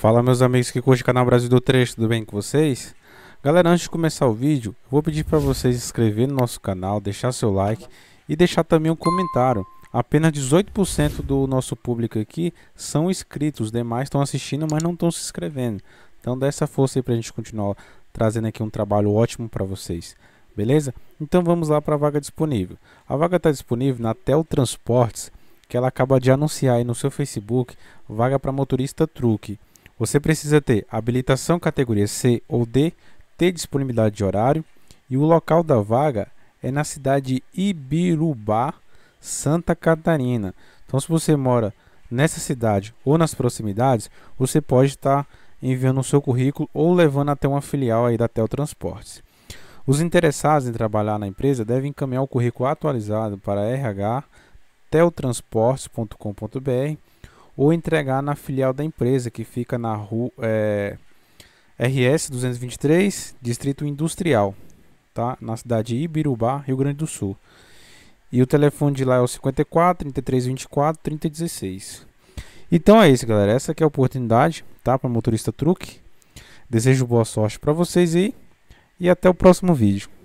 Fala meus amigos que curte o canal Brasil do Trecho. tudo bem com vocês? Galera, antes de começar o vídeo, vou pedir para vocês se inscrever no nosso canal, deixar seu like e deixar também um comentário. Apenas 18% do nosso público aqui são inscritos, os demais estão assistindo, mas não estão se inscrevendo. Então dá essa força aí para a gente continuar trazendo aqui um trabalho ótimo para vocês. Beleza? Então vamos lá para a vaga disponível. A vaga está disponível na Tel Transportes, que ela acaba de anunciar aí no seu Facebook, vaga para motorista truque. Você precisa ter habilitação categoria C ou D, ter disponibilidade de horário e o local da vaga é na cidade de Ibirubá, Santa Catarina. Então, se você mora nessa cidade ou nas proximidades, você pode estar enviando o seu currículo ou levando até uma filial aí da Teltransportes. Os interessados em trabalhar na empresa devem encaminhar o currículo atualizado para rhteltransportes.com.br ou entregar na filial da empresa, que fica na rua é, RS 223, Distrito Industrial, tá? na cidade de Ibirubá, Rio Grande do Sul. E o telefone de lá é o 54 33 24 Então é isso, galera. Essa aqui é a oportunidade, tá? Para motorista truque. Desejo boa sorte para vocês aí e até o próximo vídeo.